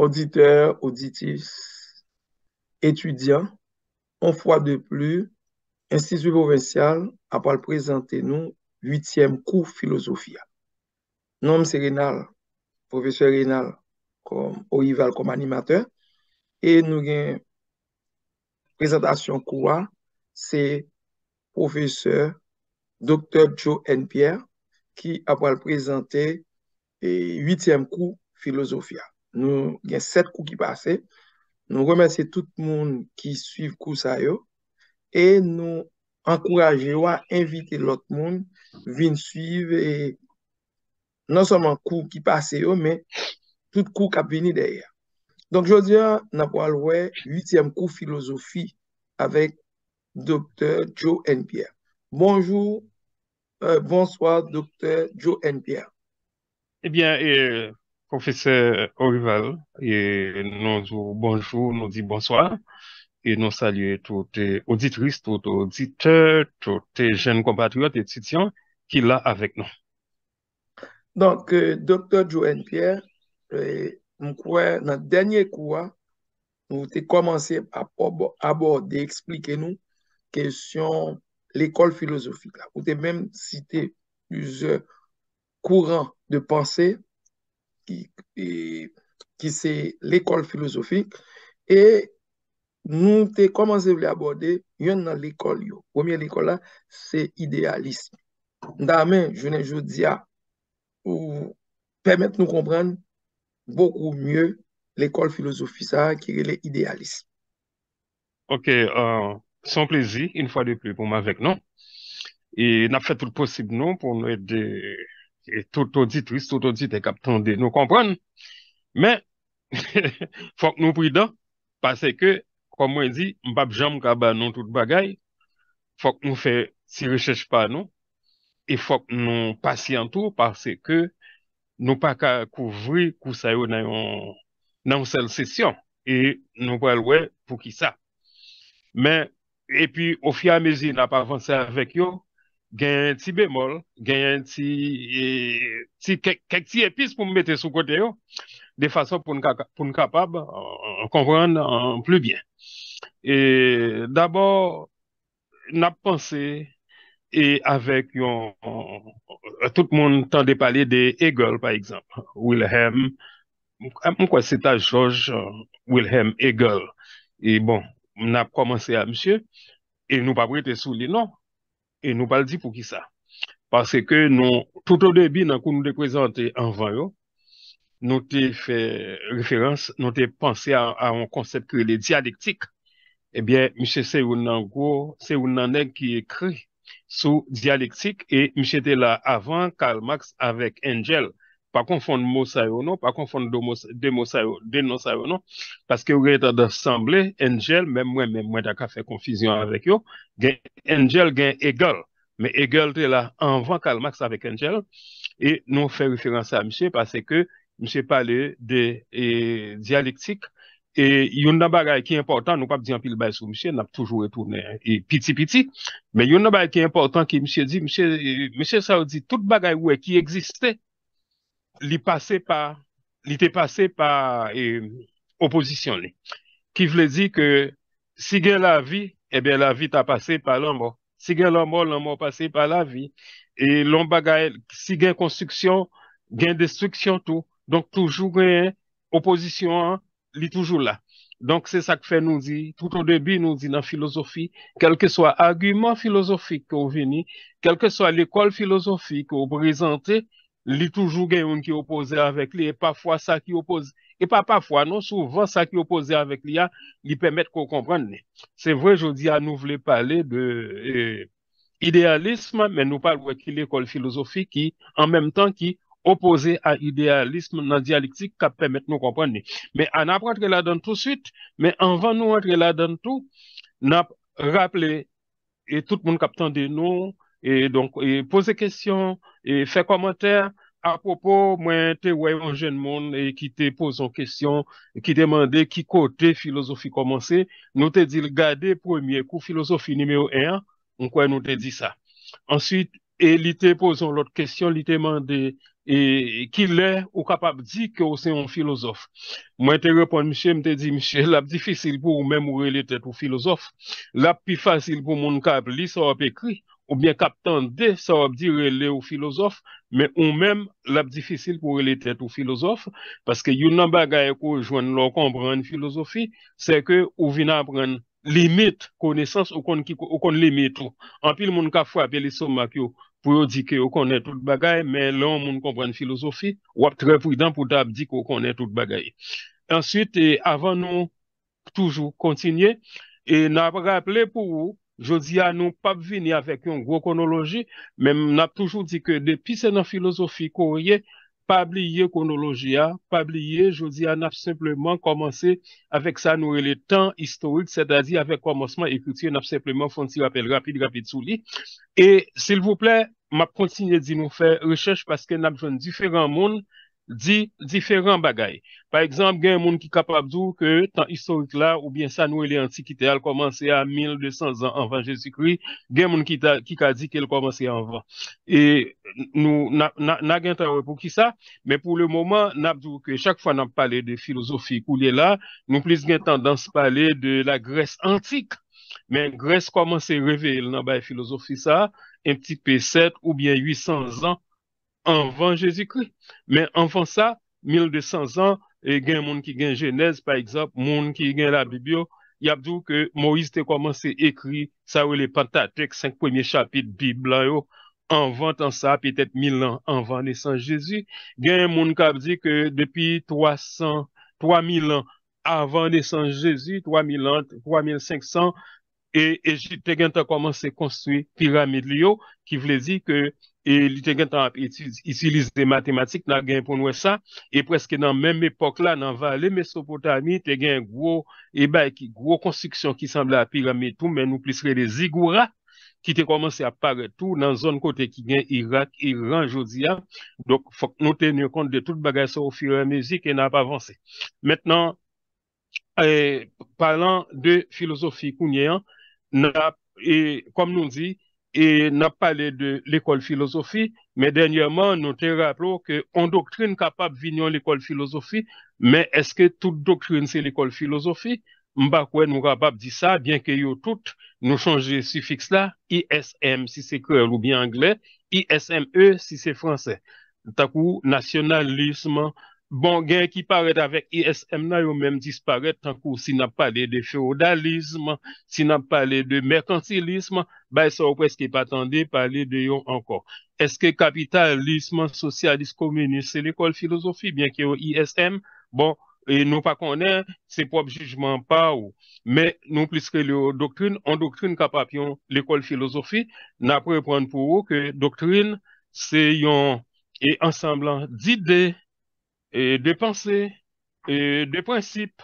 Auditeur, auditif, etudiant, on fwa de plu, Institut Provincial apal prezante nou 8e Kou Filosofia. Nom se Renal, Profesor Renal, kom orival kom animateur, e nou gen prezentasyon kouwa, se Profesor Dr. Joe N. Pierre, ki apal prezante 8e Kou Filosofia. Nou gen set kou ki pase, nou remese tout moun ki suive kou sa yo, e nou ankouraje yo a invite lot moun vin suive, non soman kou ki pase yo, men tout kou kap vini deyè. Donk jò diyan, nan pwal wè, 8èm kou filosofi avèk doktè Joe N. Pierre. Bonjou, euh, bonsoir doktè Joe N. Pierre. Ebyen, eh e... Euh, konfese Orival, nou djou bonjou, nou di bonsoir, nou salye toute auditrist, toute auditeur, toute jen kompatriot et titian ki la avek nou. Donk, doktor Joanne Pierre, nou kouè nan denye kouwa, nou te komanse apobo de eksplike nou kèsyon l'ekol filozofik la. Ou te menm site yu zè kouran de pansey, E, ki se l'ekol filozofi e nou te koman se vle abode yon nan l'ekol yo. Womye l'ekol la, se idealisme. Ndamen, jwene jwou dia pou pemet nou kompren boku mye l'ekol filozofisa ki re le idealisme. Ok, son plezi, in fwa de pli pou m avek nou. E nap fèt pou l'possib non, nou pou nou et de E toutou di trist, toutou di te kap tende nou kompran. Men, fok nou pridan, pase ke, komwen di, mbap jam kaba nou tout bagay, fok nou fe si rechèche pa nou, e fok nou pasyantou, pase ke nou pa ka kouvri kousa yo nan yon sel sesyon, e nou palwe pou ki sa. Men, e pi, ou fya mezi na pa vansè avèk yo, genyen ti bemol, genyen ti e, kek ti epis pou mwete sou kote yo de fason pou m kapab konpran an plu byen. E dabor nap panse e avek yon tout moun tan de pale de Egel par exemple, Wilhelm m kwa seta George Wilhelm Egel e bon, m nap komanse a msye e nou pa mwete sou li nou et nous pas le pour qui ça parce que nous tout au début quand nous de présenter en vain nous faisons fait référence nous t'ai à, un concept que les dialectique. eh bien monsieur c'est un qui écrit sous dialectique et M. était là avant Karl Marx avec Angel pa konfonde mou sayo nou, pa konfonde de mou sayo, de nou sayo nou, paske ou reta da samble, Angel, men mwen, men mwen ta ka fe konfizyon avèk yo, gen Angel gen Egel, men Egel te la anvan kalmaks avèk Angel, e nou fe referansè a Mishè, pasè ke Mishè pale de e, dialektik, e yon nan bagay ki important, nou pa p diyan pil bay sou Mishè, nap toujou retounè, e piti piti, men yon nan bagay ki important ki Mishè di, Mishè sa ou di, tout bagay ou e ki eksiste, Il était passé par l'opposition. E, Qui voulait dire que si gain y a la vie, la vie t'a passé par l'homme. Si gain y l'homme passé par la vie. Et si il si a la construction, gain destruction tout la destruction. Donc, toujours l'opposition, il est toujours là. Donc, c'est ça que nous dit, Tout au début, nous dit dans la philosophie, quel que soit argument philosophique que vous quel quelle que soit l'école philosophique que vous Li toujou gen yon ki opoze avek li, e pa fwa sa ki opoze, e pa pa fwa, nou souvan sa ki opoze avek li a, li pemet kon komprenne. Se vwe jodi a nou vle pale de e, idealisme, men nou pale wakil ekol filozofi ki, an menm tan ki opoze a idealisme nan dialeksik kap pemet nou komprenne. Me an ap rentre la dan tout süt, men an van nou rentre la dan tout, nap rapple, et tout moun kap tende nou, et donc et poser question et faire commentaire à propos moi t'es un jeune monde qui te pose une question qui demandait qui côté philosophie commencer nous te dit regarder premier cours philosophie numéro un, on quoi nous te dit ça ensuite il te pose l'autre question il te demande qui est ou capable de dire que c'est un philosophe. Moi, je te réponds, monsieur, je te dis, monsieur, la difficile pour vous-même ou les philosophe, la plus facile pour mon câble, ça ou écrit, ou bien des, ça va dire les philosophes, mais on même la difficile pour les têtes aux philosophes, parce que une bagaille qu'on joindre leur comprendre philosophie, c'est que ou vient apprendre limite connaissance ou qu'on qu'on limite en pile monde ka frapper les sommets pour dire que on connaît tout bagaille mais là on comprend philosophie ou très prudent pour dire qu'on connaît tout bagaille ensuite et avant nous toujours continuer et rappeler pour vous je dis à nous, pas venir avec une grosse chronologie, mais on a toujours dit que depuis c'est dans philosophie courrier, pas oublier chronologie, hein. pas oublier, je dis à nous simplement commencé avec ça, nous, le temps historique, c'est-à-dire avec commencement écriture, nous simplement fait un rappel rapide, rapide sous Et s'il vous plaît, m'a continue de nous faire recherche parce que nous avons différents mondes di diferant bagay. Par ekzamp gen moun ki kapabdou ke tan istorik la ou bien sa noue li antikite al komanse a 1200 an anvan Jezikri, gen moun ki ka di ke l komanse anvan. E nou nan gen tan repouki sa, men pou le mouman nan apdou ke chak fwa nan pale de filozofi pou li la, nou plis gen tendans pale de la gres antik. Men gres komanse revele nan baye filozofi sa, mtipi 7 ou bien 800 an anvan Jezikri. Men anvan sa, 1200 an, gen moun ki gen jenez, par exemple, moun ki gen la Biblio, yabdou ke Moïse te komanse ekri sa ou le pantatek, 5 premier chapit Biblio, anvan tan sa, petet 1000 an, anvan de San Jezikri. Gen moun kabdi ke depi 300, 3000 an, anvan de San Jezikri, 3000 an, 3500, e Egypte gen te komanse konstruy piramid liyo, ki vle di ke e li te gen tan ap etilize matematik nan gen pou nou e sa e preske nan menm epok la nan vale Mesopotami te gen gwo e bay ki gwo konstriksyon ki sanble a piramidou men nou plisre de zigoura ki te komanse a pare tou nan zon kote ki gen Irak, Iran, Jodia dok fok nou tenye kont de tout bagay sa ou firamezi ki nan ap avanse Mètnen, e, palan de filosofi kounye an nan ap, e kom nou di et n'a parlé de l'école philosophie, mais dernièrement, nous te rappelons on doctrine capable de l'école philosophie, mais est-ce que toute doctrine c'est l'école philosophie? Mbakwe nous capable dit ça, bien que yo tout, nous changer suffixe là, ISM si c'est créole ou bien anglais, ISME si c'est français. nationalisme, Bon, gen ki paret avèk ISM nan yo mèm disparèt tan kou si nan pale de feodalizm, si nan pale de merkantilizm, bay sa ou preske patande pale de yon ankor. Eske kapitalizm, sosyalist, komunist, se l'ekol filosofi, bien ki yo ISM, bon, e nou pa konè, se pob jujman pa ou, men nou pliske yo doktrin, an doktrin kapap yon l'ekol filosofi, nan prepran pou ou ke doktrin, se yon e ensemblan d'idee De pensè, de prinsip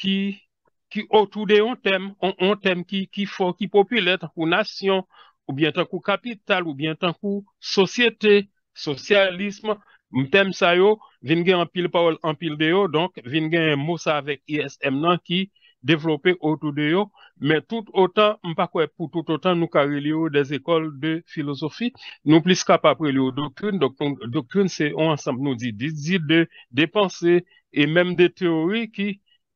ki otou de yon tem, yon tem ki popüle tan kou nasyon, ou bien tan kou kapital, ou bien tan kou sosyete, sosyalisme, mtem sa yo, vingè an pil paol an pil de yo, donk vingè mousa avèk ISM nan ki devlopè otou de yo. Men tout otan, mpa kwe pou tout otan nou kare liyo des ekol de filosofi, nou plis kap apre liyo doktroun. Doktroun se on ansam nou di di di de de panse e menm de teori ki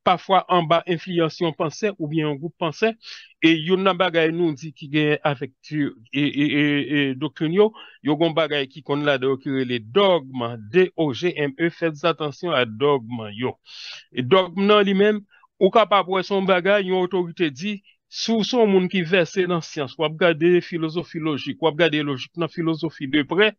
pafwa an ba inflyansyon panse ou bien an goup panse. E yon nan bagay nou di ki gen afektu e doktroun yo, yon gon bagay ki kon la de okire le dogman, D-O-G-M-E, e. fèl zaten syon a dogman yo. E dogman nan li menm. Ou kapap wè son bagay, yon otorite di, sou son moun ki vese nan siyans, wap gade filozofi logik, wap gade logik nan filozofi depre,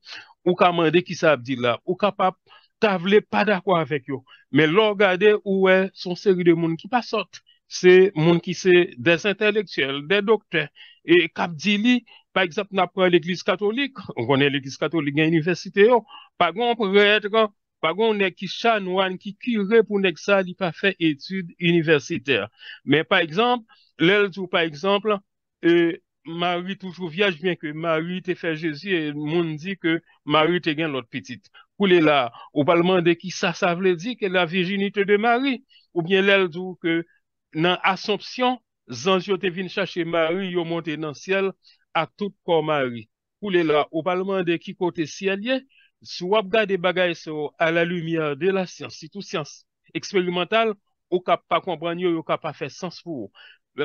ou kamande ki sa abdi la, ou kapap tavle pa d'akwa avèk yo. Mè lò gade ou wè son seri de moun ki pa sot, se moun ki se des inteleksyel, des doktè, e kap di li, pa egzap napre l'Eglise Katolik, on konen l'Eglise Katolik gen yon universite yo, pa gon pou wè etre yo. Pagoun nek ki chan wan, ki kire pou nek sa li pa fe etude universiter. Men pa ekzamp, lel djou pa ekzamp, e, Marui toujou viaj, bien ke Marui te fe Jezi, moun di ke Marui te gen lot pitit. Kou le la, ou palman de ki sa, sa vle di ke la vijinite de Marui, ou bien lel djou ke nan asomption, zanjyo te vin chache Marui yo monte nan siel, a tout ko Marui. Kou le la, ou palman de ki kote siel ye, Si wap ga de bagay se yo a la lumiye de la siyans, si tou siyans eksperimental, ou kap pa kompran yo, yo kap pa fe sens pou.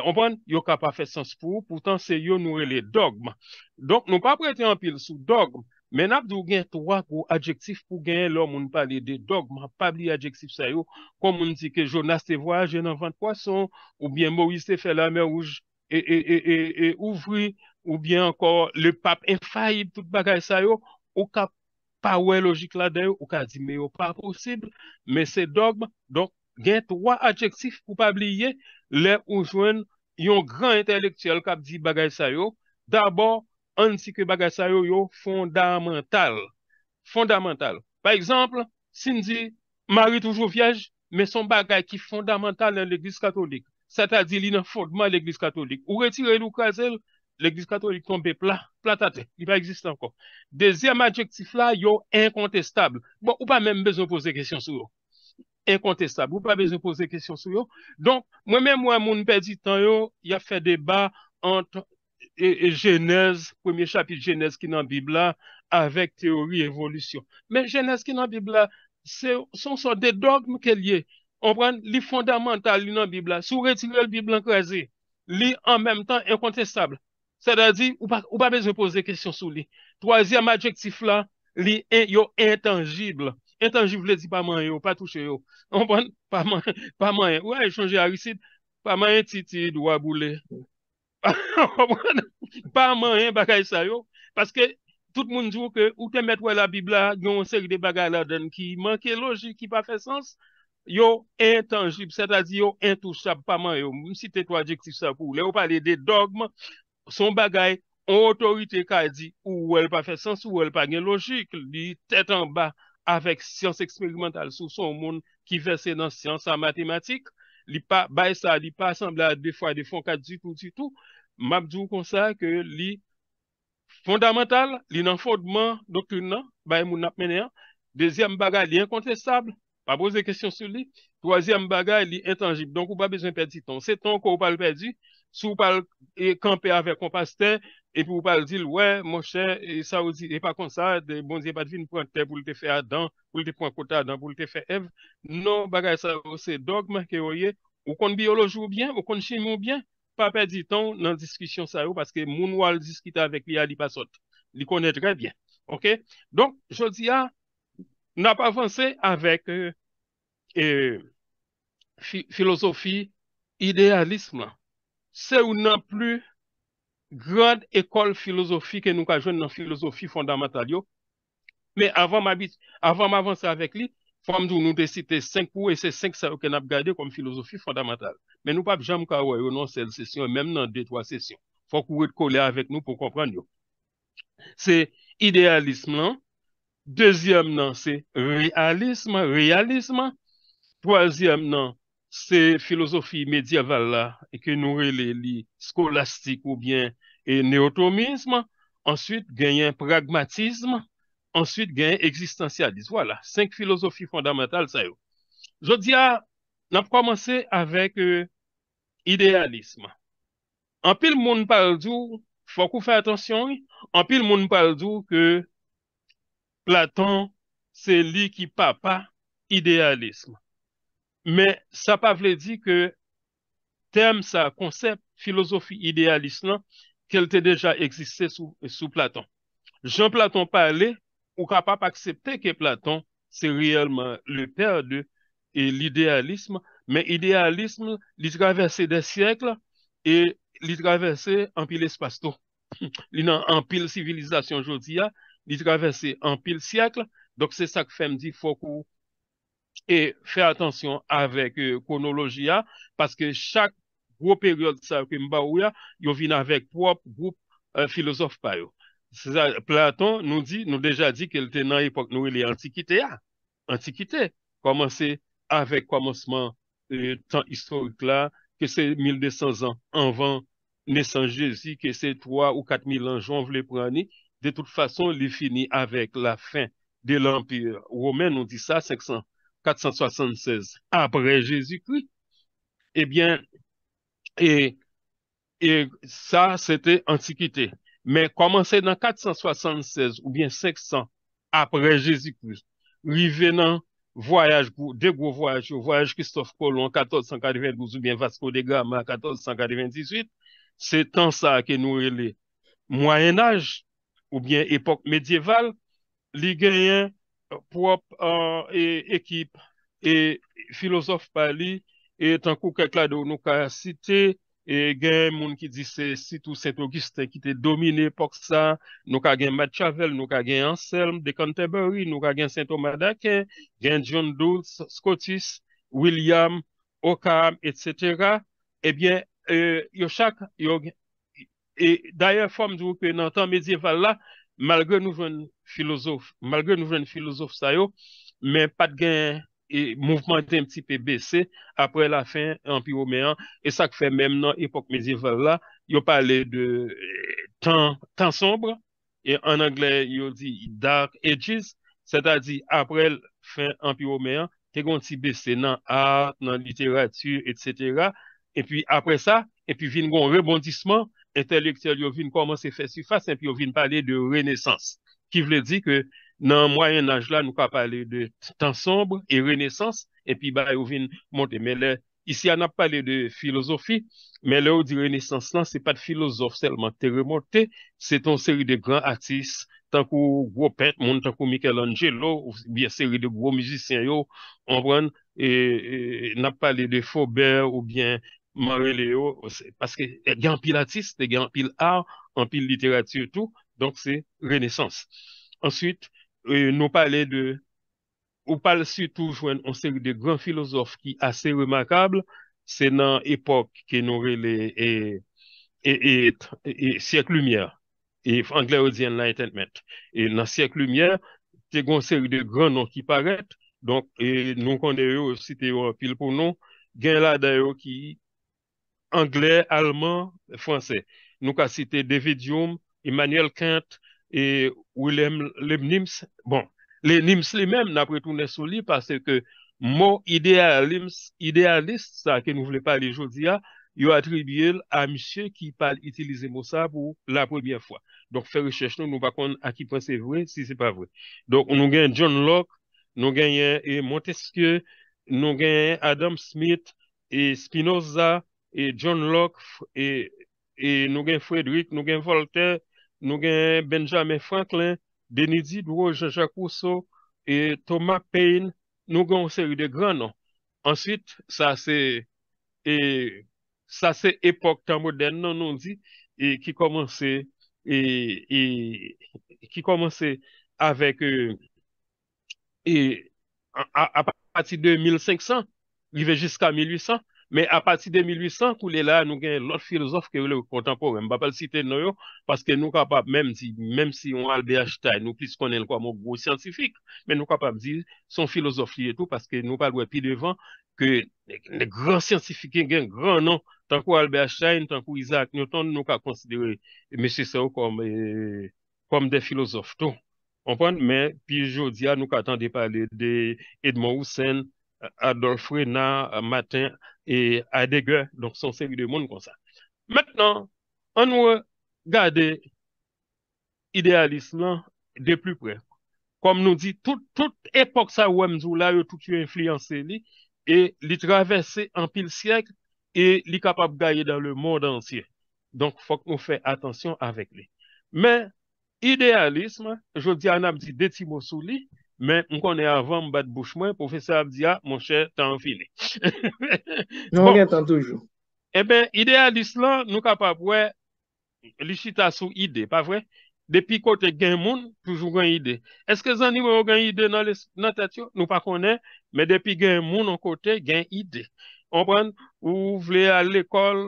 Ompran, yo kap pa fe sens pou, poutan se yo nou e le dogma. Donk nou pa prete anpil sou dogma, men ap di ou gen troak ou adjektif pou gen lò moun pale de dogma, pa bli adjektif sayo, kom moun di ke Jonas te vwa, jen an vant poison, ou bien Moise te fe la me ouj e ouvri, ou bien ankor le pap en faye tout bagay sayo, ou kap Pa wè logik la deyo, ou ka di me yo pa posible, me se dogm, donk gen 3 adjektif pou pa bliye, le ou jwen yon gran entelektuel kap di bagaj sa yo. Dabor, ansike bagaj sa yo yo fondamental. Fondamental. Pa ekzample, sin di, mari toujou viyaj, me son bagaj ki fondamental nan l'Eglise Katolik. Sa ta di li nan fondman l'Eglise Katolik. Ou re ti re lou ka zel, L'Église catholique tombe plat, plat à terre. Il pas exister encore. Deuxième adjectif là, yo incontestable. Bon, ou pas même besoin poser question sur vous. Incontestable. Ou pas besoin de poser question sur vous. Donc, moi-même, moi, mon petit temps yo, il a fait débat entre Genèse, premier chapitre Genèse qui est dans la Bible avec théorie évolution. Mais Genèse qui est dans la Bible ce sont des sort qui dogmes qu'elle On prend les fondamentales dans la Bible là. Sous retirer la Bible en en même temps incontestable. Sè da di, ou pa bez mè pose kèsyon sou li. Troasyam adjektif la, li yo intangible. Intangible li di pa man yo, pa touche yo. Oman, pa man, pa man. Ou a e chanje a risid, pa man titi, dwa boule. Pa man, bakay sa yo. Paske, tout moun jou ke, ou te met wè la bibla, yon seri de bagay la den ki manke logik ki pa kè sens, yo intangible. Sè da di, yo intouchable, pa man yo. Mwen si te to adjektif sa pou. Le ou pale de dogma. Son bagay an otorite ka di ou wèl pa fè sens ou wèl pa gen logik. Li tèt an ba avèk siyans eksperimental sou son moun ki fè se nan siyans an matematik. Li pa bay e sa, li pa asambla de fwa de fon ka di touti touti touti. Mabdou konsa ke li fondamental, li nan fondman doktur nan, bay e moun ap menè an. Dezyem bagay li inkontestable, pa boze kèsyon sou li. Tozyem bagay li intangib, donk ou pa bezwen perdi ton. Se ton ko ou pal perdi. Sou pal, e kampe ave kompaste, e pou pal dil, wè, mò chè, e sa ou zi, e pa kon sa, de bon zi e pa di vin pou an te pou lite fe Adan, pou lite pou an kote Adan, pou lite fe Ev. Non, bagay sa ou se dogme ke ou ye, ou kon biolojou byen, ou kon chimou byen, pa pedi ton nan diskisyon sa ou, paske moun wale diskita vek li a li pasot, li konetre bien. Ok, donk, jodi a, nan pa avanse avek, e, e filosofi idealisme la. Se ou nan plu grad ekol filozofi ke nou ka jwen nan filozofi fondamental yo. Me avan m'avans avan sa vek li, fam nou nou desite 5 kou e se 5 sa ou ken ap gade kon filozofi fondamental. Men nou pap jam ka woy ou nan sel sesyon ou men nan 2-3 sesyon. Fon kou et kole avet nou pou kompran yo. Se idealism nan, dezyam nan, se realism, realism, tozyam nan, Se filosofi mediaval la e ke nou e li skolastik ou bien e neotomisme, answit genyen pragmatisme, answit genyen eksistensyalisme. Vwala, 5 filosofi fondamental sa yo. Jodi a nan promanse avek euh, idealisme. An pil moun pal djou, fokou fe atensyon, an pil moun pal djou ke platon se li ki papa idealisme. Men, sa pa vle di ke tem sa konsept filosofi idealist nan kel te deja egziste sou Platon. Jean Platon pale, ou ka pa pa aksepte ke Platon se riyelman le perde e l'idealisme. Men, idealisme, li travesse de siyekle, e li travesse an pil espasto. Li nan an pil sivilizasyon jodi ya, li travesse an pil siyekle. Dok se sak fem di foko Et faites attention avec euh, chronologie, hein, parce que chaque gros période ça ke mba il ya, avec vin propre groupe de euh, Platon nous dit, Platon nous dit nous deja déjà dit lte nan epok l'époque l'antiquité l'Antiquité. Hein. ya. avec le commencement komanseman euh, que historique là, que c'est 1200 ans avant naissance Jésus, que c'est 3 ou 4000 ans veux voulais prendre. de toute façon, il finit avec la fin de l'empire. romain, Nous dit ça, 500 ans. 476 après Jésus-Christ, eh bien, et, et ça, c'était Antiquité. Mais commencer dans 476 ou bien 500 après Jésus-Christ, revenant voyage, deux gros voyages, voyage Christophe Colomb 1492 ou bien Vasco de Gama en 1498, c'est en ça que nous relais Moyen Âge ou bien époque médiévale, li pwop ekip euh, filozof pa li etan kou kek la do nou ka site gen moun ki di se site ou Saint-Augustin ki te domine pok sa, nou ka gen Madchavelle, nou ka gen Anselm, de Canterbury, nou ka gen Saint-Omadake gen John Doots, Scotis William, Ockham et cetera, ebyen eh euh, yo chak e daye form di ou pe nan tan medieval la Malgrè nou jwen filozof, malgrè nou jwen filozof sayo, men pat gen e, mouvmenten mti pe bese, apre la fin, an pi omeyan, e sa k fe menm nan epok medieval la, yo pale de eh, tan sombre, e en anglè yo di dark ages, se ta di aprel fin an pi omeyan, te gon ti bese nan art, nan literatur, etc. E pi apre sa, e pi vin gon rebondisman, entelektiyal yo vin koman se fe su fase, en pi yo vin pale de renesans, ki vle di ke nan mwayen anj la, nou ka pale de tan sombre, e renesans, en pi ba yo vin monte mele, isi an ap pale de filosofi, mele ou di renesans lan, se pa de filozof selman terremote, se ton seri de gran artis, tankou gro pènt, moun tankou Michelangelo, ou biye seri de gro mizisyen yo, an bran, e nap pale de Faubert, ou biye, Man rele yo, paske gen apil artiste, gen apil art, an apil literatur tou, donk se renesans. Ansyit, euh, nou pale de, ou pale syoutou, jwen, an seri de gran filozof ki ase remakable, se nan epok ke nou rele e, e, e, e, siak lumiè, e fangler o di enlightenment. E nan siak lumiè, te gon seri de gran non ki paret, donk, e, nou konde yo, si te yo apil pou non, gen la dayo ki, anglais, allemand, français. Nous avons cité David Hume, Emmanuel Kant et William Leibniz. Bon, Leibniz lui-même n'a pas retourné sur lui parce que mot idéaliste, idéaliste ça que nous voulons parler aujourd'hui, il attribué à monsieur qui parle utiliser mot ça pour la première fois. Donc, faire recherche, nous ne pas à qui c'est vrai, si c'est pas vrai. Donc, nous gagne John Locke, nous avons eh, Montesquieu, nous avons Adam Smith et Spinoza, et John Locke, et e nou gen Frédéric, nou gen Voltaire, nou gen Benjamin Franklin, Denis Dibro, Jean-Jacques Rousseau, et Thomas Paine, nou gen Oseu de Grenon. Ensuite, ça c'est e, ça c'est époque temps moderne nan non, on dit, et qui commençait et qui commençait avec euh, et à partir de 1500, il y avait jusqu'à 1800, Men apati 2800, koule la nou gen lot filozof ke wè lè wè kontanko wè. Mbapal siten nou yo, paske nou kapap menm si, menm si yon Albert Einstein nou plis konen lè kwa mou bro siyantifik, men nou kapap di son filozof li etou, paske nou pal wè pi devan, ke ne gran siyantifik gen gran nan, tankou Albert Einstein, tankou Isaac Newton, nou ka konsidere M. Seau kom de filozof tou. Anpon, men, pi Jodya nou katan de pale de Edmond Hussain, Adolf Reynard, euh, Matin et Adéguer, donc son série de monde comme ça. Maintenant, on veut garder l'idéalisme de plus près. Comme nous dit, toute époque sa ouemzou, là, tout est influencé, et l'est traversé en pile siècle, et l'est capable d'aller dans le monde entier. Donc, faut qu'on fasse attention avec l'est. Mais, l'idéalisme, je dis en abdi des petits mots sur l'est, Men, m konè avan m bad bouch mwen, professeur Abdia, mon chè, tan finè. Non, bon. gen tan toujou. E ben, ide al islan, nou kapap wè, li chita sou ide, pa vwè? Depi kote gen moun, toujou gen ide. Eske zan ni wè gen ide nan tatyo? Nou pa konè, men depi gen moun, an kote gen ide. Ombren, ou vle al lekol,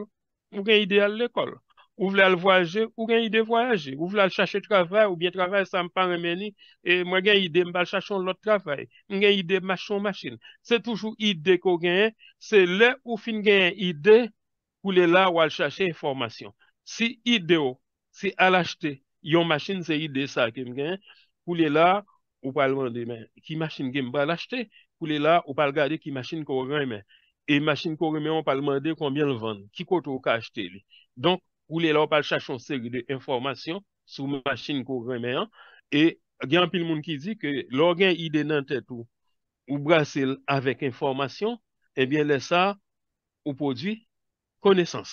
ou gen ide al lekol. Ou vle al voaje, ou gen ide voaje. Ou vle al chache travay, ou bie travay, sa mpa remeni. E mwen gen ide mba l chache son lot travay. Mwen gen ide mba chache son masjene. Se toujou ide ko gen, se le ou fin gen ide, pou le la wal chache informasyon. Si ide yo, si al achete, yon masjene se ide sa kem gen, pou le la, ou pal mande men. Ki masjene gen mba l achete, pou le la, ou pal gade ki masjene ko remen. E masjene ko remen, ou pal mande, konbyan l vande. Ki koto w ka achete li. Donk. Ou lè lò pal chachon seri de informasyon sou mwen machin kou remeyan. E gen apil moun ki di ke lò gen ide nan tèt ou brasil avèk informasyon, ebyen lè sa ou podwi konesans.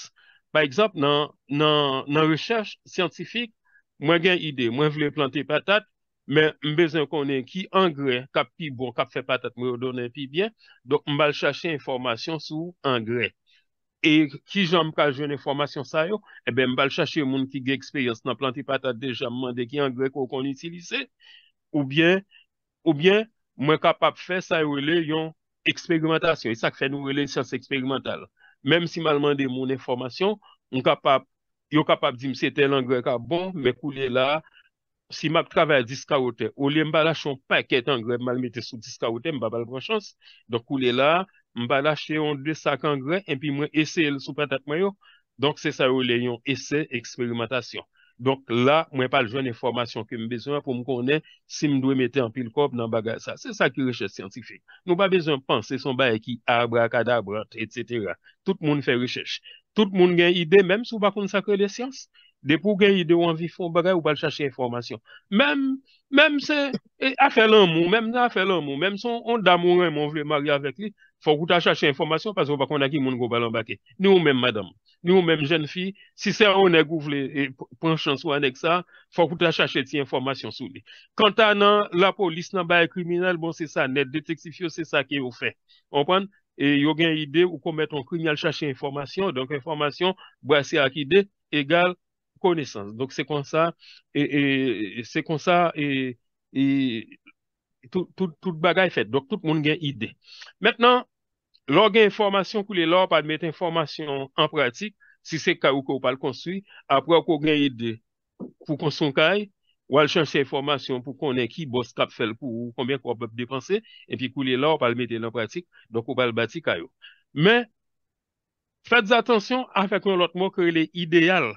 Pa ekzap nan rechache santifik, mwen gen ide, mwen vle planti patat, men mbezen konen ki angrè kap pi bon kap fe patat mwen yon donen pi byen. Dok mbal chachan informasyon sou angrè. E ki janm ka jounen formasyon sa yo, ebe mbal chache yon moun ki ge eksperyans nan planti patate de janm mande ki an grek ou kon itilise. Ou bien, ou bien, mwen kapap fe sa yo le yon eksperymentasyon. E sa kre nou le yon sens eksperymental. Mem si man mande yon moun en formasyon, yon kapap di mse tel an grek a bon, me kou le la. Si mab trave a diska ote, ou li mbal la chon paket an grek mal mette sou diska ote, mbal bal bran chans. Don kou le la... m ba lache yon de sakangre, epi mwen ese el soupratak mayo, donk se sa yo le yon ese eksperimentasyon. Donk la, mwen pal jwene formasyon ke m bezwa pou m konen si m dwe mette an pil kop nan bagay sa. Se sa ki reche scientifique. Nou ba bezwen panse son ba e ki abrakadabrat, etsetera. Tout moun fe recheche. Tout moun gen ide, mèm sou bakoun sakre de syans, de pou gen ide ou an vifon bagay ou bal chache informasyon. Mèm, mèm se, a fè lan mou, mèm se a fè lan mou, mèm son on damouren moun vle marye avèk li, Fokouta chache informasyon, pase ou bako an a ki moun go balan bake. Nou ou men madam, nou ou men jen fi, si se an ou ne gouvle penchansou anek sa, fokouta chache ti informasyon sou li. Kantan nan la polis nan baye kriminal, bon se sa, net deteksifyo, se sa ki ou fe. Ompan, yo gen ide ou komet an kriminal chache informasyon, donk informasyon, bwa se akide, egal konesans. Donk se kon sa, se kon sa, e... tout bagay fèt, dok tout moun gen ide. Mètnen, lò gen informasyon kou lè lò pad mèt informasyon an pratik, si se kawou kou pal konstwi, apwa kou gen ide pou konson kaj, wal chansye informasyon pou konen ki bò skap fèl pou konbyen kou ap bèp depanse, epi kou lè lò pal mèt an pratik, dok kou pal bati kaj yo. Mè, fèt zatensyon afèk yon lot mò kore lè ideal.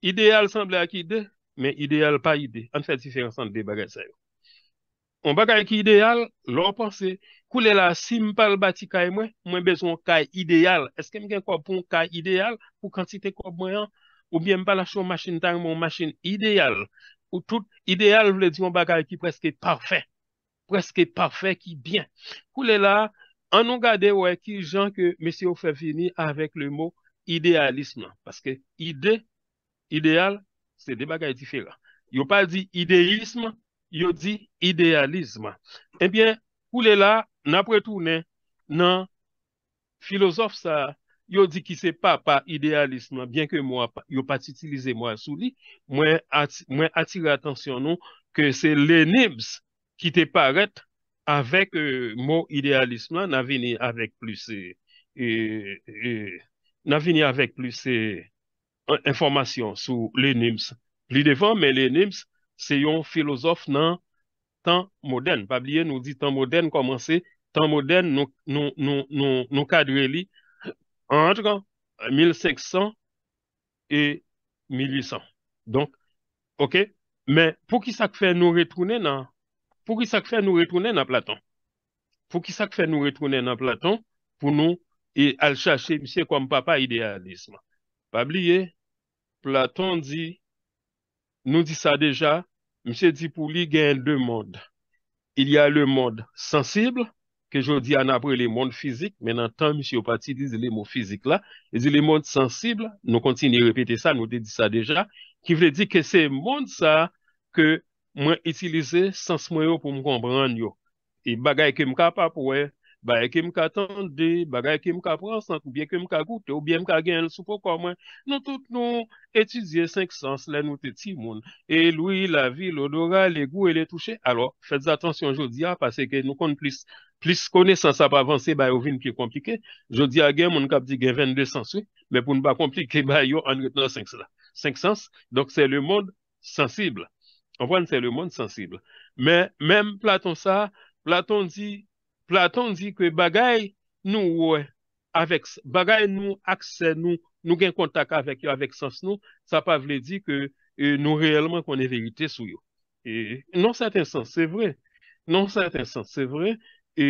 Ideal sanble ak ide, mè ideal pa ide, an fèt si fè ansan de bagay sa yo. On bagay ki ideal, lor panse, koule la, si m pal bati kaj mwen, mwen bezon kaj ideal. Eske m gen kwa pou kaj ideal, pou kantite kwa mwen, ou bie m pala chon machin tan mwen, machin ideal. Ou tout, ideal vle di, on bagay ki preske parfait, preske parfait ki bien. Koule la, an nou gade wè ki, jan ke, mesi ou fè fini, avèk le mou, idealisme. Paske, ide, ideal, se de bagay di fè la. Yo pal di, idealisme. yo di idealisme. Ebyen, eh poule la, nan pre tounen, nan filozof sa, yo di ki se pa pa idealisme, bien ke yo pa titilize mwa sou li, mwen atire atensyon nou, ke se le nims ki te paret avek euh, mo idealisme nan vini avek plus euh, euh, nan vini avek plus informasyon sou le nims. Li devan, men le nims Se yon filozof nan tan moden. Pabliye nou di tan moden komanse. Tan moden nou kadre li. Entre 1600 et 1800. Donk. Ok. Men pou ki sak fe nou retounen nan. Pou ki sak fe nou retounen nan Platon. Pou ki sak fe nou retounen nan Platon. Pou nou. E al chache msye kom papa idealisme. Pabliye. Platon di. Nou di sa deja. Monsieur dit pour il y a deux mondes. Il y a le monde sensible, que je dis en après le monde physique. mais dans le temps, monsieur Pati dit les mots physiques là, il dit le monde sensible, nous continuons à répéter ça, nous dit ça déjà, qui veut dire que c'est le monde ça que moi utiliser sans moyen pour me comprendre. Et bagaille que je suis capable Baye kem ka tan de, baye kem ka prans nan, biye kem ka goute, ou biye kem ka gen el soupo kwa mwen. Nou tout nou etidye 5 sens la nou teti moun. E loui la vi, l'odora, le gou, e le touche. Alors, fetes atensyon Jodia, pase ke nou kon plis kone sans ap avanse, baye ouvin piye komplike. Jodia gen moun kap di gen 22 sens we, men pou nou pa komplike, baye yo an ret nan 5 sens la. 5 sens, dok se le moun sensible. An pou an se le moun sensible. Men, men Platon sa, Platon di... Platon di ke bagay nou akse nou gen kontak avèk yo avèk sens nou, sa pa vle di ke e, nou reyelman konen veyite sou yo. E, non saten sens, se vre. Non saten sens, se vre. E,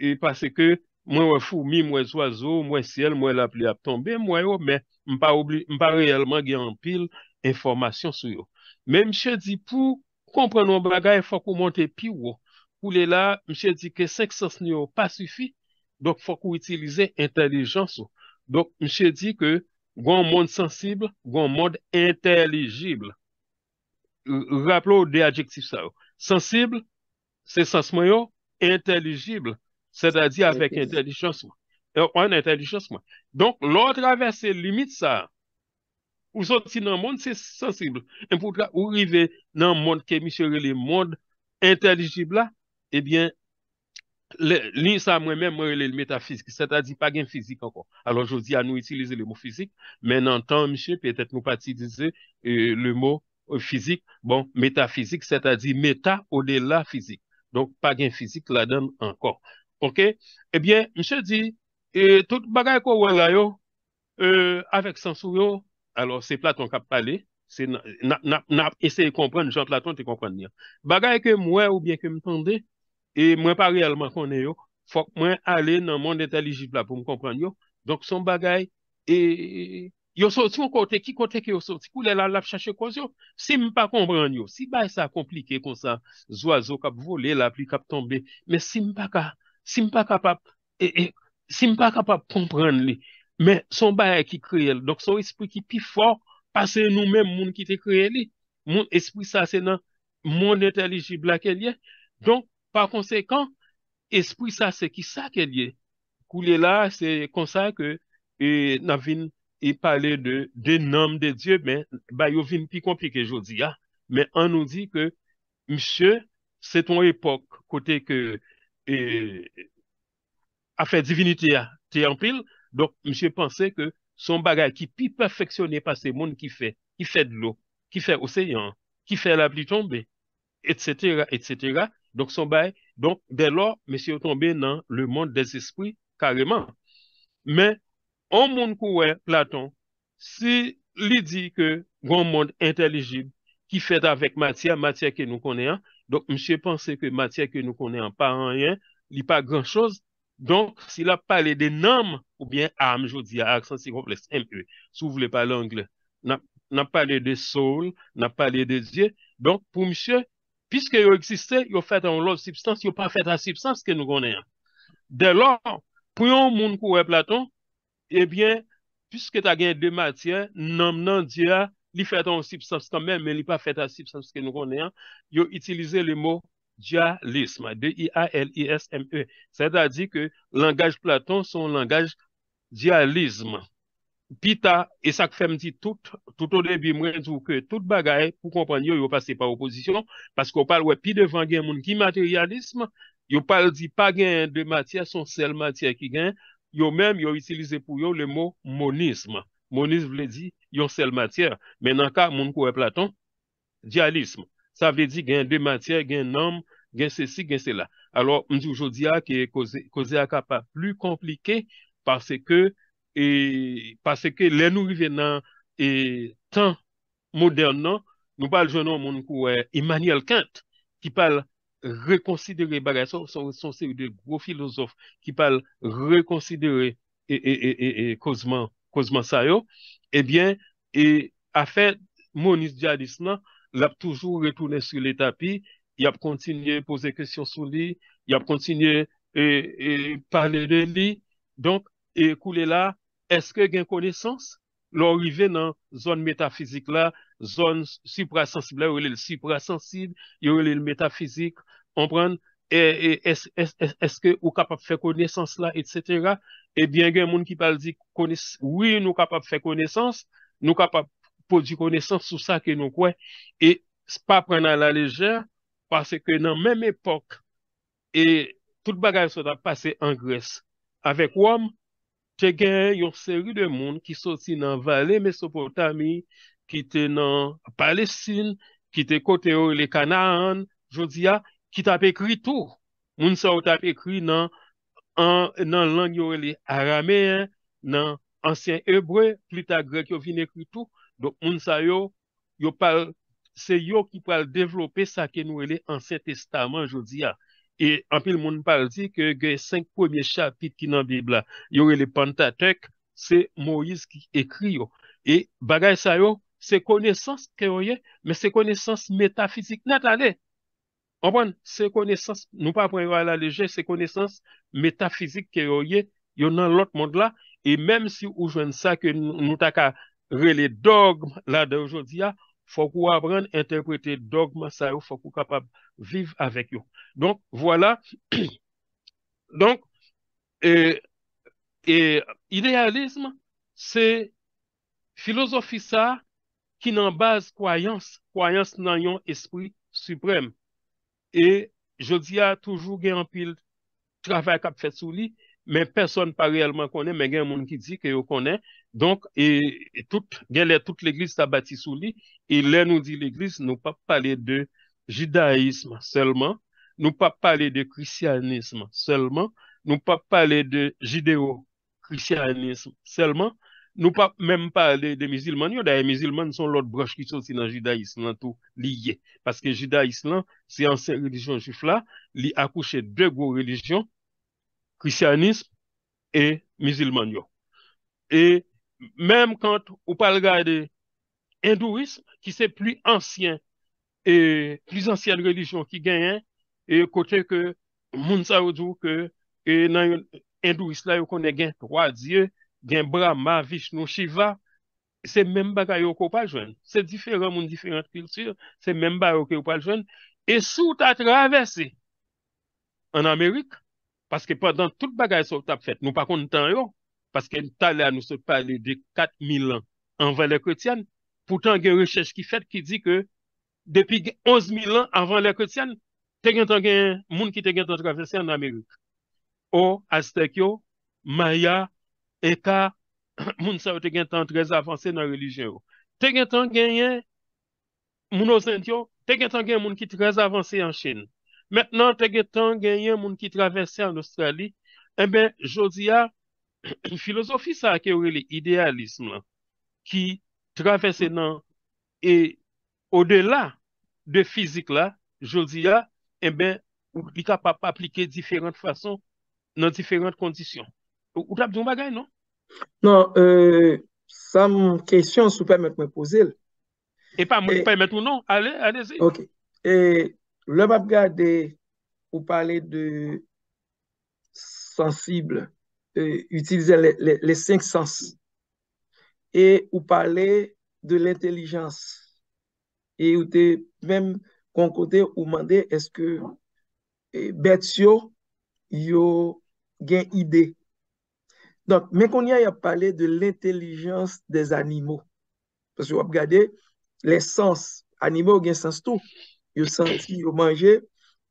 e pase ke mwen wè foumi, mwen zoazo, mwen siel, mwen lapli ap tombe, mwen yo, men mpa reyelman gen anpil informasyon sou yo. Men msye di pou kompren nou bagay fwa kou montè pi wò. pour les là, monsieur dit que 5 sens n'est pas suffit, donc il faut utiliser intelligence. Donc monsieur dit que grand monde sensible, grand monde intelligible. Rappelons des adjectifs ça. Sensible, c'est sens intelligible, c'est-à-dire avec intelligence. Euh, en intelligence. Donc, l'autre traverser limite ça. Vous êtes dans le monde, c'est sensible. Et pour arriver dans le monde qui est le monde intelligible, là, Ebyen, lisa mwen men mwen yole metafizik, seta di pagyen fizik ankon. Alon, jodi an nou itilize le mou fizik, men an tan, msye, petet nou pati dize euh, le mou euh, fizik, bon, metafizik, seta di meta ode la fizik. Donk, pagyen fizik la den ankon. Ok, ebyen, msye di, euh, tout bagay ko wangay yo, avek sansou yo, alon, se platon kap pale, se na ese yon kompren, jan platon te kompren nyan. Bagay ke mwen ou bien ke mtande, E mwen pa realman konen yo. Fok mwen ale nan moun etaliji bla pou m konpren yo. Donk son bagay. E yosot yon kote ki kote ki yosot. Si koule la laf chache koz yo. Si mwen pa konpren yo. Si bay sa komplike kon sa. Zouazo kap vole lapli kap tombe. Me si mwen pa kapap. E, e si mwen pa kapap konpren li. Men son bay ki kreel. Donk son espri ki pi for. Pase nou men moun ki te kreel li. Moun espri sa se nan moun etaliji bla ke li. Donk. Par konsekwant, espri sa se ki sa ke liye. Kou liye la, se konsa ke na vin e pale de nanm de Diyo, men, ba yo vin pi komplike jodi ya. Men an nou di ke, Mishè, se ton epok, kote ke, a fe divinite ya, te yampil, donk Mishè panse ke son bagay ki pi perfeksyone pa se moun ki fe, ki fe de lo, ki fe oseyan, ki fe la pli tombe, etc., etc., Donk son bay, donk de lò, mè si yo tombe nan le monde des espri kareman. Men, an moun kouwen, Platon, si li di ke goun monde intelijib ki fed avèk matya, matya ke nou konè an, donk mè si yo pense ke matya ke nou konè an pa an yon, li pa gran chose, donk si la pale de nam ou bien am, jodi, a aksansi kompleks, m e, sou vle pa langle, nan pale de sol, nan pale de zye, donk pou mè si yo Piske yo eksiste, yo fete an lov sipstans, yo pa fete a sipstans ke nou konen an. De lor, pou yon moun kou e Platon, ebyen, eh piske ta gen de matyen, nanmenan diya, li fete an sipstans kamen, men li pa fete a sipstans ke nou konen an, yo itilize le mo dialisme, d-i-a-l-i-s-m-e. Se ta di ke langaj Platon son langaj dialisme. Pi ta, e sak fèm di tout, tout o debi mwen djouke, tout bagay pou kompanyo yo pase pa oposisyon, pask ou pal wè pi devan gen moun ki materialisme, yo pal di pa gen de matyè, son sel matyè ki gen, yo mèm yo itilize pou yo le mou monisme. Monisme vle di, yon sel matyè, men an ka moun kowe platon, dialisme. Sa vle di gen de matyè, gen nam, gen se si, gen se la. Alors, mwen di oujodi a, ah, ki e koze a ka pa plu komplike, parce ke, e pase ke lè nou y venan e tan modern nan, nou pal jenon moun kou e Emmanuel Quint ki pal rekonsidere bagay, son se y de gro filosof ki pal rekonsidere e kozman sa yo, ebyen e, e, e, e a eh fè monis diadis nan, l ap toujou retounen sou le tapis, y ap kontinye pose kresyon sou li, y ap kontinye e parle de li donk E koule la, eske gen konesans? Lò rive nan zon metafizik la, zon suprasensibla, yon relèl suprasensib, yon relèl metafizik, anpren, e, eske ou kapap fè konesans la, et cetera? Ebyen gen moun ki pal di, oui nou kapap fè konesans, nou kapap pou di konesans sou sa ke nou kwen, e pa pren nan la lejè, parce ke nan menm epok, e tout bagay sot ap pase an gres, Che gen yon seri de moun ki soti nan Vale Mesopotami, ki te nan Palestine, ki te kote yo le Kanaan, jodi ya, ki tap ekri tou. Moun sa yo tap ekri nan lang yo le Arameen, nan ansyen Ebre, klita Grek yo vine ekri tou. Don moun sa yo, se yo ki pal devlope sa ke nou ele ansyen testament jodi ya. E anpil moun par di ke ge 5 premier chapit ki nan bib la. Yo re le pantatek, se Moïse ki ekri yo. E bagay sa yo, se konesans ke yo ye, men se konesans metafizik net la le. Anpon, se konesans, nou pa preyo ala leje, se konesans metafizik ke yo ye, yo nan lot moun la, e menm si ou jwen sa ke nou taka re le dogm la de oujodi ya, Fokou wabren, interprete dogma sa yo, fokou kapab viv avèk yo. Donk, wala. Donk, e, e idealisme, se filosofisa ki nan base kwayans, kwayans nan yon espri suprem. E, jodi a toujou gen anpil, travè kap fè sou li. men person pa realman konen, men gen moun ki di ke yo konen, donk e, e gen le tout l'Eglise tabati sou li, e le nou di l'Eglise, nou pa pale de jidaism, selman, nou pa pale de krisyanism, selman, nou pa pale de jideo, krisyanism, selman, nou pa même pale de misilman, yo da e misilman son lot broche ki sou si nan jidaism, nan tou liye, paske jidaism lan, si anse religion jif la, li akouche de go religion, christianisme et musulman. Et même quand on parle regarder hindouisme, qui c'est plus ancien et plus ancienne religion qui gagne, hein, et côté que Mounsa dit que dans l'hindouisme, là, on a trois dieux, Brahma, Vishnu, Shiva, c'est même pas que pouvez pas jeune. C'est différent dans différentes cultures, c'est même pas que pouvez pas jeune. Et sous ta traversée en Amérique, parce que pendant tout le bagage sur le fait, nous pas content, parce que nous avons parlé de 4000 ans avant les chrétiens. Pourtant, il y a une recherche qui fait qui dit que depuis 11 000 ans avant les chrétiens, il y a des gens qui ont traversé en Amérique. O, Aztecs, Maya, Eka, les gens qui ont très avancé dans la religion. Il y a des gens qui très avancé en Chine. Mèt nan tege tan gen yon moun ki travese an Australi, en eh ben, jodi ya, filosofi sa a ke oure li, idealisme la, ki travese nan, e, ou de la, de fizik la, jodi ya, en eh ben, ou li ka pa pa aplike diferent fason, nan diferent kondisyon. Ou tap di mba gen, non? Non, e, sa moun kesyon sou pèmet mwen pose l. E pa moun pèmet moun, non? Ale, ale zi. Ok. E, Lèm ap gade ou pale de sensibil, utilize le 5 sens, e ou pale de l'intellijans, e ou te mèm kon kote ou mande, eske e, bet yo, yo gen ide. Don, men kon ya ap pale de l'intellijans de zanimo, pas yo ap gade, le sens, animo gen sens touk, yo senti, yo manje,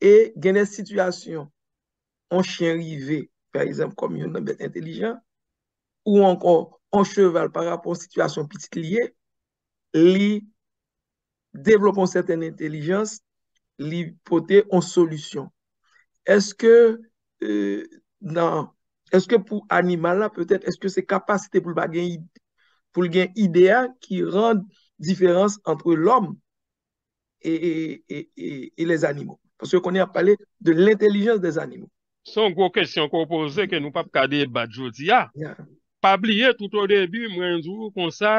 e genen situasyon an chien rive, par exemple, kom yon nan bete intelijan, ou an kon an cheval par rapport situasyon pitik liye, li devlopon seten intelijans, li poten an solusyon. Eske e, nan, eske pou animal la, peut-et, eske se kapasite pou l'gan idean ki rend diferans antre l'om, e les animaux. Parce qu'on est à parler de l'intelligence des animaux. Son gros question qu'on pose ke nou pape kade badjot, ah. ya, pabliye tout ou debi, mwen djou konsa,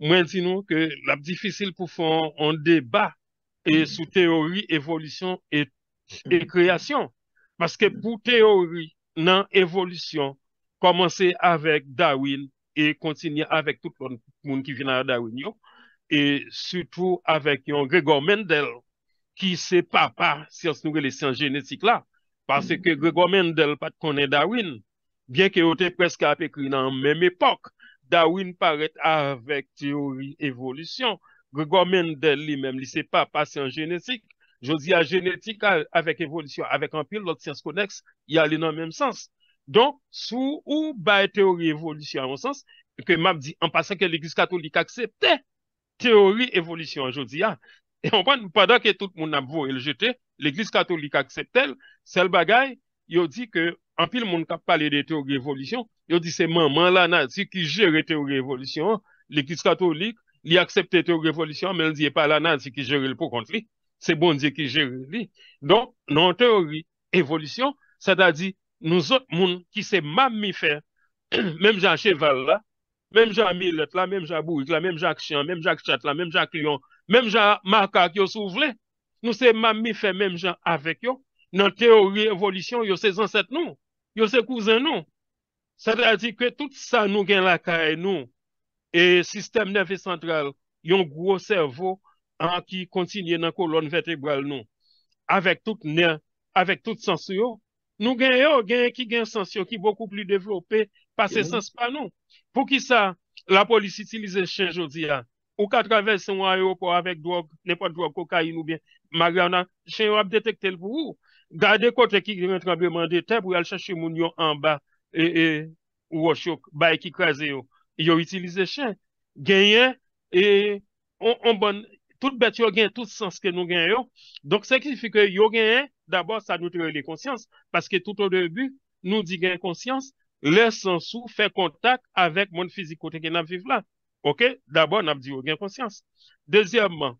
mwen djinou ke la difficile pou foun an deba e sou teori, evolisyon et kreasyon. Mm-hmm. Parce ke pou teori nan evolisyon komanse avek Dawil e kontinye avek tout moun ki vina dawin yo, E sutou avek yon Gregor Mendel ki se pa pa sians noure li sians genetik la. Pase ke Gregor Mendel pat konen Darwin byen ke ote preske ap ekli nan menm epok. Darwin paret avek teori evolisyon. Gregor Mendel li menm li se pa pa sians genetik. Je zi a genetik avek evolisyon avek an pil lot sians koneks yale nan menm sens. Don sou ou baye teori evolisyon an monsens ke map di an pasan ke legis katolik aksepte Teori evolisyon, yo di ya. E onpan, padan ke tout moun ap vo el jete, l'Eglise Katolik akseptel, sel bagay, yo di ke, anpil moun kap pale de teori evolisyon, yo di se man, man la nati ki jere teori evolisyon, l'Eglise Katolik li aksepte teori evolisyon, men li e pa la nati ki jere l pou kon tri, se bon di ki jere li. Don, nan teori evolisyon, sa da di, nou zot moun ki se mam mi fe, menm jan cheval la, Mèm jan Milet la, mèm jan Bouj la, mèm jan Chant la, mèm jan Chant la, mèm jan Clion. Mèm jan Makak yo sou vle. Nou se mam mi fe mèm jan avek yo. Nan teori evolisyon, yo se zanset nou. Yo se kouzen nou. Sa da di kwe tout sa nou gen lakay nou. E sistem nervi central, yon gro servo an ki kontinye nan kolon vertebral nou. Avek tout ner, avek tout sens yo. Nou gen yo gen ki gen sens yo ki boku pli devlopè pa se mm-hmm. sens pa nou. Pou ki sa, la polis itilize chen jodi ya. Ou ka travese mwa yo pou avek drob, ne pa drob ko ka inou bien. Magre anan, chen yo ap detekte l pou ou. Gade kote ki gwen trabe mande ten pou yal chache moun yo an ba. E, e, ou o chok, bay ki kreze yo. Yo itilize chen. Genyen, e, on bon, tout bet yo gen, tout sens ke nou gen yo. Donk se ki fi ke yo genyen, d'abord sa nou trele konsyans. Paske tout an debu, nou di gen konsyans. Lè sènsou fè kontak avèk moun fizik kote ke nan viv la. Ok? Dabò nan ap di yo gen konsyans. Dezyèmman,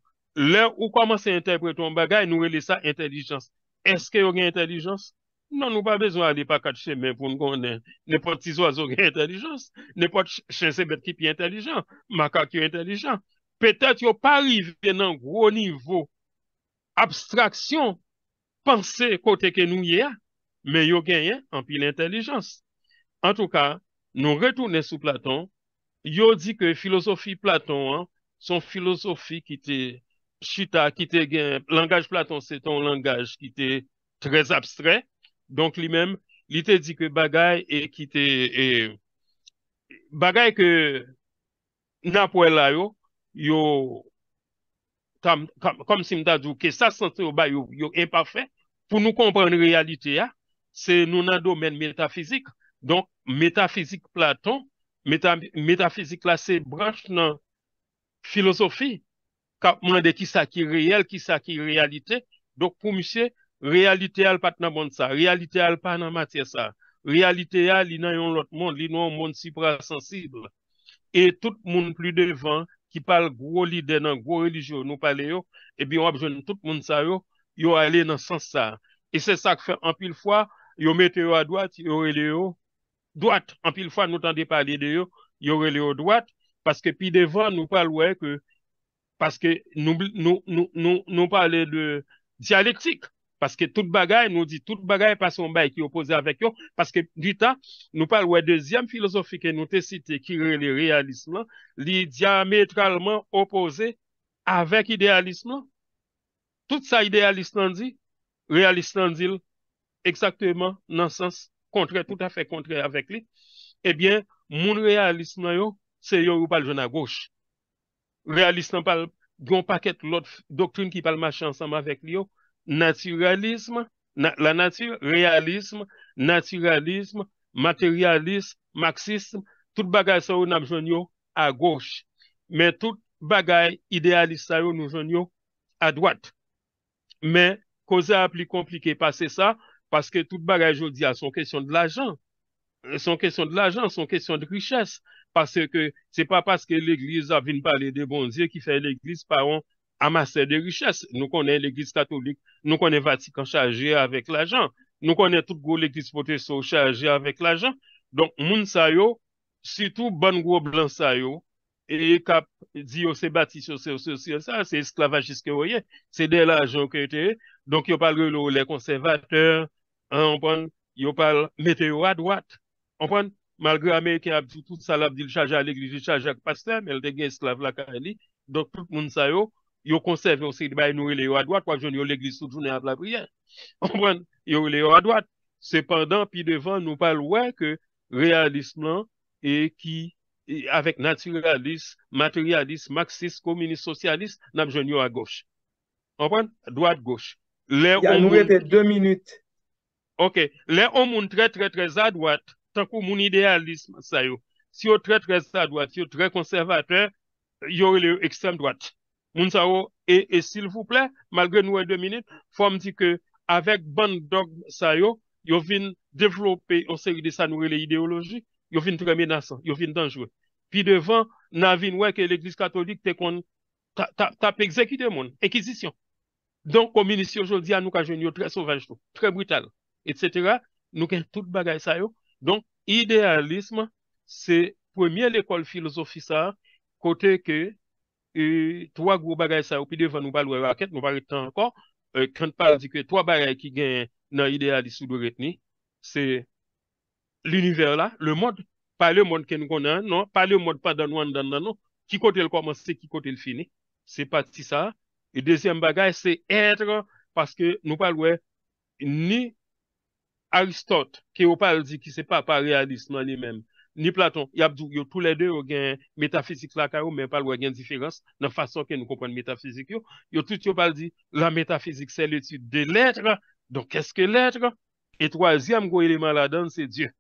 lè ou koman se interpreton bagay nou elè sa entelijans. Eske yo gen entelijans? Non nou pa bezon a li pa kat chèmen pou nou konnen. Nè pot tizwa zo gen entelijans. Nè pot chèse bet ki pi entelijans. Maka ki yo entelijans. Petèt yo pa rive nan gro nivou. Abstraksyon. Pansè kote ke nou ye a. Men yo gen yen an pi l'entelijans. an tou ka, nou retoune sou Platon, yo di ke filosofi Platon, son filosofi ki te chita, ki te gen, langaj Platon se ton langaj ki te trez abstre, donk li men, li te di ke bagay e ki te, bagay ke napwe la yo, yo, kom sim dadou, ke sa sante yo ba yo, yo impafè, pou nou kompre an realite ya, se nou nan domen metafizik, donk Metafizik Platon, metafizik la se branche nan filosofi, kap mwen de ki sa ki reyel, ki sa ki realite, dok pou misye, realite al pat nan moun sa, realite al pa nan matye sa, realite al li nan yon lot moun, li nan yon moun si prasansible, e tout moun pli devan, ki pal gro li denan, gro religyon nou pale yo, e bi wap jen tout moun sa yo, yo ale nan sans sa, e se sak fe an pil fwa, yo mete yo a dwat, yo ele yo, Doat, an pil fwa nou tan de pali de yo, yo rele yo doat, paske pi devan nou pal wè ke, paske nou pale de dialektik, paske tout bagay nou di tout bagay pa son bay ki opose avèk yo, paske gita nou pal wè dezyam filosofi ke nou te site ki rele realisman, li diametralman opose avèk idealisman. Tout sa idealisman di, realisman dil, eksaktèman nan sans. kontre, tout afe kontre avek li, ebyen, eh moun realisme yo, se yo yo pal jona goch. Realisme pal, dron paket lot doktrine ki pal machan sama vek li yo, naturalisme, la nati, realisme, naturalisme, materialisme, maksisme, tout bagay sa yo nan jonyo a goch. Men tout bagay idealiste sa yo nou jonyo a dwat. Men, koze a pli komplike pase sa, Paske tout bagaj yo di a, son kesyon de l'ajan. Euh, son kesyon de l'ajan, son kesyon de richesse. Paske, se pa paske l'eglize avine pale de bonzi, ki fè l'eglize, paron, amase de richesse. Nou konè l'eglize katolik, nou konè Vatican chargé avèk l'ajan. Nou konè tout go l'eglize poteso chargé avèk l'ajan. Donk, moun sayo, sitou, ban go blan sayo, e kap, di yo se bati, se yo se se se, se esklavajis ke oyè. Se de l'ajan kete, donk yo palge lò, An, anpon, yo pal, nete yo a dwat. Anpon, malgre Amerike ap di tout salap di l'chajak l'eglis, l'chajak pastem, el de gen slav la kareli, dok tout moun sa yo, yo konsev yo se di bay nou il e yo a dwat, wak joun yo l'eglis soujounen ap la prien. Anpon, yo il e yo a dwat, sepandan, pi devan nou pal wè ke realisman, e ki, avek naturalist, materialist, marxist, komunist, sosyalist, nab joun yo a goch. Anpon, dwat goch. Ya nou e de dè minüt. OK. Les hommes très, très, très à droite, tant que mon idéalisme, ça est. Si très, très à droite, si êtes très conservateur, y le extrême droite. et, s'il vous plaît, malgré nous e deux minutes, faut me dire que, avec bande dogme ça yo, yo développer une série de nous, les idéologies, yo vin très menaçant, yo vin dangereux. Puis devant, na avons vu que l'église catholique te tap ta, exécuté mon, inquisition. Donc, communiste aujourd'hui, à nous, qu'a très sauvage, très brutal etc. Nous avons tout le ça. Donc, idéalisme, c'est la première école philosophie, ça, côté que euh, trois gros bagages, ça, puis devant nous, la raquette, nous pas retenir encore. Euh, quand parle de trois bagages qui gagnent dans l'idéalisme de retenir, c'est l'univers là, le monde, pas le monde que nous connaissons, non, pas le monde pas dans nous, dans nous, qui côté le commence, qui côté le fini, c'est parti ça. Et deuxième bagage, c'est être, parce que nous parlons de ni Aristote, qui au pal dit, qui c'est pas par réalisme, même ni Platon, y a tous les deux, ont métaphysique, là, car pas une différence, dans la façon que nous comprenons la métaphysique. y a tout la métaphysique, c'est l'étude de l'être. Donc, qu'est-ce que l'être? Et troisième gros élément là-dedans, c'est Dieu.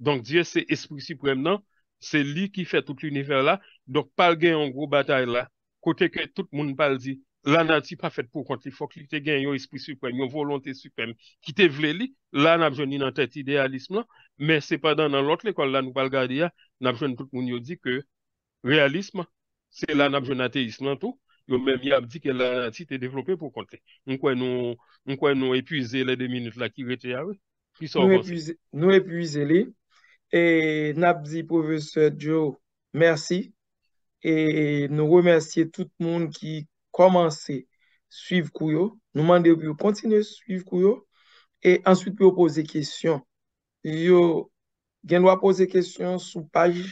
Donc, Dieu, c'est l'esprit suprême, C'est lui qui fait tout l'univers là. Donc, pas le a gros bataille là. Côté que tout le monde parle, dit, la nan ti pa fèt pou konti, fòk li te gen yon ispri supèm, yon volontè supèm ki te vle li, la nan ap jouni nan tèt idealisme la, men se padan nan lòt lekòl la nou pal gadi ya, nan ap jouni tout moun yo di ke realisme se la nan ap jounate ismantou yo men mi ap di ke la nan ti te devlopè pou konti, mwen kwen nou epuize le de minute la ki rete ya nou epuize le e nan ap di professeur Joe, mersi e nou remersi tout moun ki Komanse, suiv kou yo, nouman debi yo kontine, suiv kou yo, e answit pou yo pose kestyon. Yo gen wapose kestyon sou page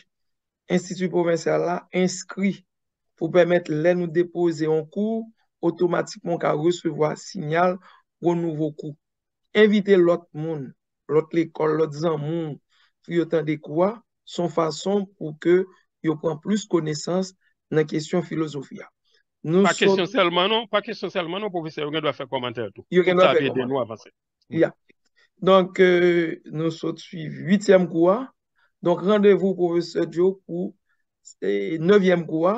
institut provincial la, inskri pou pwemet le nou depose yon kou, otomatikman ka resevo a sinyal pou nouvo kou. Invite lot moun, lot lekol, lot zan moun, pou yo tende kwa son fason pou ke yo pran plus konesans nan kestyon filosofiya. Pa kesyon selman, non? Pa kesyon selman, non, professeur? Yon gen do a fè komentèr tou. Yon gen do a fè komentèr. Yon ta bè denou avansè. Ya. Donk, euh, nou so tviv 8èm kouwa. Donk, randevou professeur Djo pou se 9èm kouwa.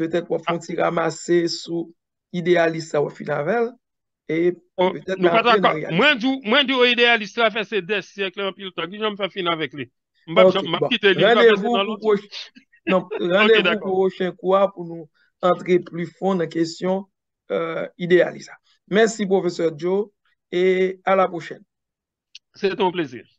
Petèk wafon ti ramase sou idealista wò finanvel. E, petèk... Nou pat akon. Mwen di wò idealista wò fè se desi yon klam pi loutan. Gijan mw fè finanvek li. Mbap chan mw apite li. Mbap chan mw apite li. Mbap non, chan mw entrer plus fond dans la question euh, Merci, professeur Joe, et à la prochaine. C'est ton plaisir.